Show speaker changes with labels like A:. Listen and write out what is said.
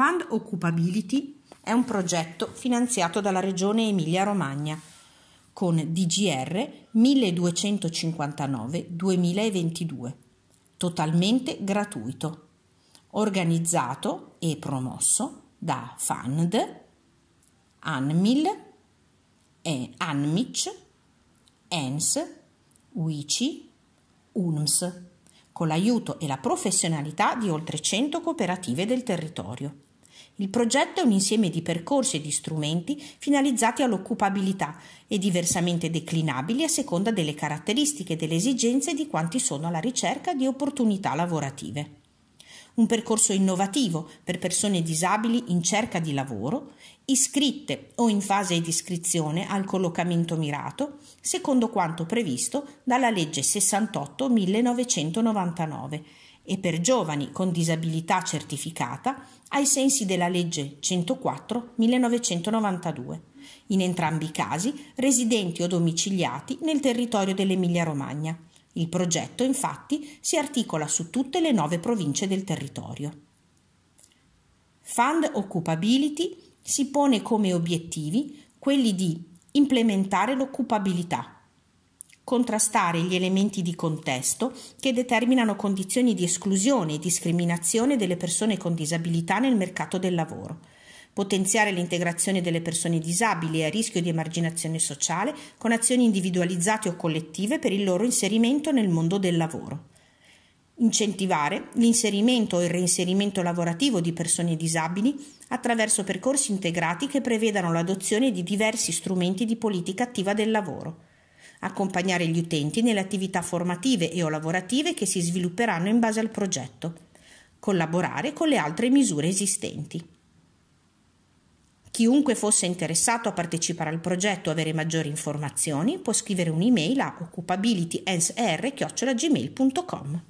A: Fund Occupability è un progetto finanziato dalla Regione Emilia-Romagna con DGR 1259-2022, totalmente gratuito, organizzato e promosso da FAND, ANMIL, ANMIC, ENS, UICI, UNMS, con l'aiuto e la professionalità di oltre 100 cooperative del territorio. Il progetto è un insieme di percorsi e di strumenti finalizzati all'occupabilità e diversamente declinabili a seconda delle caratteristiche e delle esigenze di quanti sono alla ricerca di opportunità lavorative. Un percorso innovativo per persone disabili in cerca di lavoro, iscritte o in fase di iscrizione al collocamento mirato, secondo quanto previsto dalla legge 68 1999 e per giovani con disabilità certificata ai sensi della legge 104 1992, in entrambi i casi residenti o domiciliati nel territorio dell'Emilia-Romagna. Il progetto infatti si articola su tutte le nove province del territorio. Fund Occupability si pone come obiettivi quelli di implementare l'occupabilità contrastare gli elementi di contesto che determinano condizioni di esclusione e discriminazione delle persone con disabilità nel mercato del lavoro potenziare l'integrazione delle persone disabili e a rischio di emarginazione sociale con azioni individualizzate o collettive per il loro inserimento nel mondo del lavoro. Incentivare l'inserimento o il reinserimento lavorativo di persone disabili attraverso percorsi integrati che prevedano l'adozione di diversi strumenti di politica attiva del lavoro accompagnare gli utenti nelle attività formative e o lavorative che si svilupperanno in base al progetto, collaborare con le altre misure esistenti. Chiunque fosse interessato a partecipare al progetto o avere maggiori informazioni può scrivere un'email a occupabilitynsr.gmail.com.